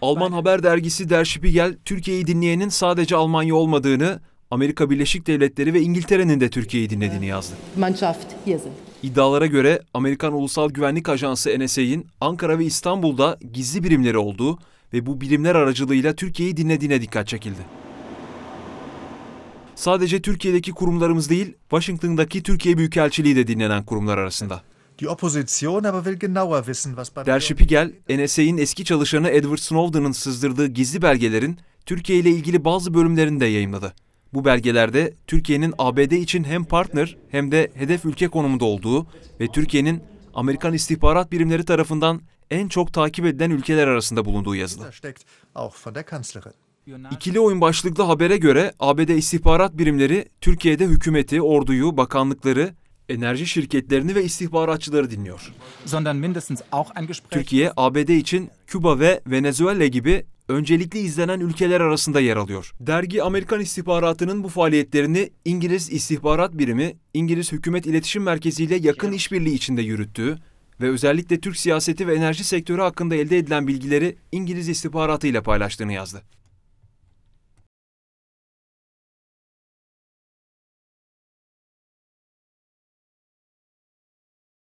Alman haber dergisi Der Spiegel, Türkiye'yi dinleyenin sadece Almanya olmadığını, Amerika Birleşik Devletleri ve İngiltere'nin de Türkiye'yi dinlediğini yazdı. İddialara göre Amerikan Ulusal Güvenlik Ajansı NSA'in Ankara ve İstanbul'da gizli birimleri olduğu ve bu birimler aracılığıyla Türkiye'yi dinlediğine dikkat çekildi. Sadece Türkiye'deki kurumlarımız değil, Washington'daki Türkiye Büyükelçiliği de dinlenen kurumlar arasında. Der Şipigel, NSA'in eski çalışanı Edward Snowden'ın sızdırdığı gizli belgelerin Türkiye ile ilgili bazı bölümlerini de yayınladı. Bu belgelerde Türkiye'nin ABD için hem partner hem de hedef ülke konumunda olduğu ve Türkiye'nin Amerikan istihbarat birimleri tarafından en çok takip edilen ülkeler arasında bulunduğu yazılı. İkili oyun başlıklı habere göre ABD istihbarat birimleri Türkiye'de hükümeti, orduyu, bakanlıkları enerji şirketlerini ve istihbaratçıları dinliyor. Türkiye, ABD için Küba ve Venezuela gibi öncelikli izlenen ülkeler arasında yer alıyor. Dergi Amerikan istihbaratının bu faaliyetlerini İngiliz İstihbarat Birimi, İngiliz Hükümet İletişim Merkezi ile yakın işbirliği içinde yürüttüğü ve özellikle Türk siyaseti ve enerji sektörü hakkında elde edilen bilgileri İngiliz istihbaratı ile paylaştığını yazdı.